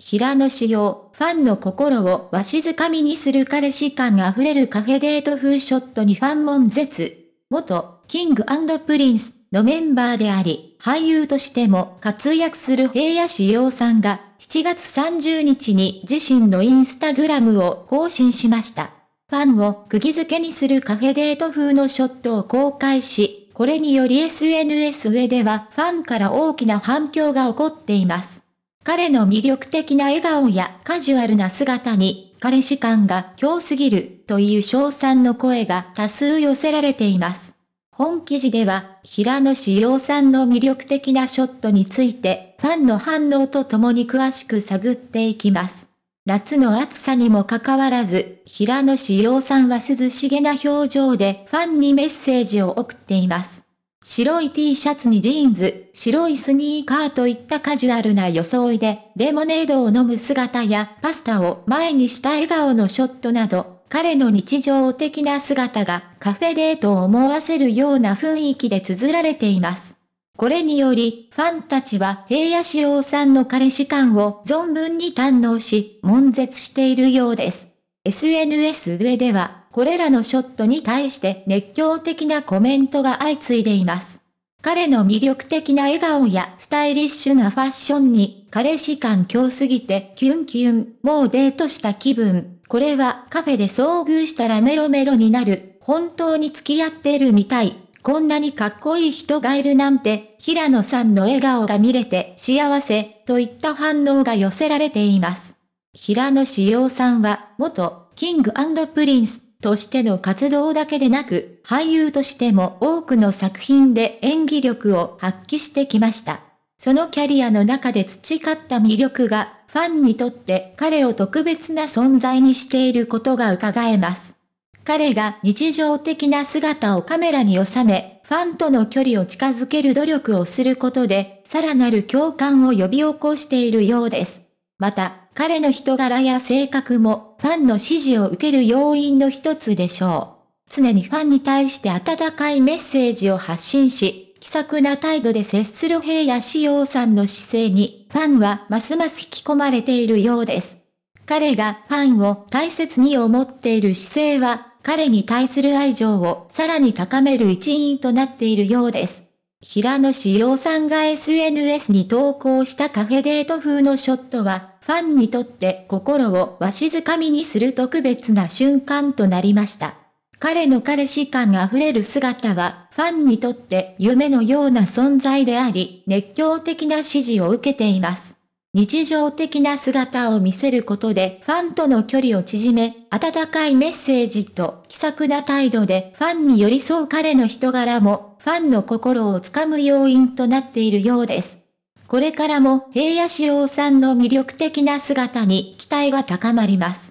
平野紫耀、ファンの心をわしづかみにする彼氏感あふれるカフェデート風ショットにファン悶絶。元、キングプリンスのメンバーであり、俳優としても活躍する平野紫耀さんが、7月30日に自身のインスタグラムを更新しました。ファンを釘付けにするカフェデート風のショットを公開し、これにより SNS 上ではファンから大きな反響が起こっています。彼の魅力的な笑顔やカジュアルな姿に、彼氏感が強すぎるという賞賛の声が多数寄せられています。本記事では、平野志陽さんの魅力的なショットについて、ファンの反応とともに詳しく探っていきます。夏の暑さにもかかわらず、平野志陽さんは涼しげな表情でファンにメッセージを送っています。白い T シャツにジーンズ、白いスニーカーといったカジュアルな装いで、レモネードを飲む姿や、パスタを前にした笑顔のショットなど、彼の日常的な姿がカフェデートを思わせるような雰囲気で綴られています。これにより、ファンたちは平野志郎さんの彼氏感を存分に堪能し、悶絶しているようです。SNS 上では、これらのショットに対して熱狂的なコメントが相次いでいます。彼の魅力的な笑顔やスタイリッシュなファッションに、彼氏感強すぎてキュンキュン、もうデートした気分。これはカフェで遭遇したらメロメロになる。本当に付き合ってるみたい。こんなにかっこいい人がいるなんて、平野さんの笑顔が見れて幸せ、といった反応が寄せられています。平野志陽さんは、元、キングプリンス、としての活動だけでなく、俳優としても多くの作品で演技力を発揮してきました。そのキャリアの中で培った魅力が、ファンにとって彼を特別な存在にしていることが伺えます。彼が日常的な姿をカメラに収め、ファンとの距離を近づける努力をすることで、さらなる共感を呼び起こしているようです。また、彼の人柄や性格もファンの支持を受ける要因の一つでしょう。常にファンに対して温かいメッセージを発信し、気さくな態度で接する平野志陽さんの姿勢に、ファンはますます引き込まれているようです。彼がファンを大切に思っている姿勢は、彼に対する愛情をさらに高める一因となっているようです。平野志陽さんが SNS に投稿したカフェデート風のショットは、ファンにとって心をわしづかみにする特別な瞬間となりました。彼の彼氏感あふれる姿は、ファンにとって夢のような存在であり、熱狂的な支持を受けています。日常的な姿を見せることでファンとの距離を縮め、温かいメッセージと気さくな態度でファンに寄り添う彼の人柄も、ファンの心をつかむ要因となっているようです。これからも平野紫耀さんの魅力的な姿に期待が高まります。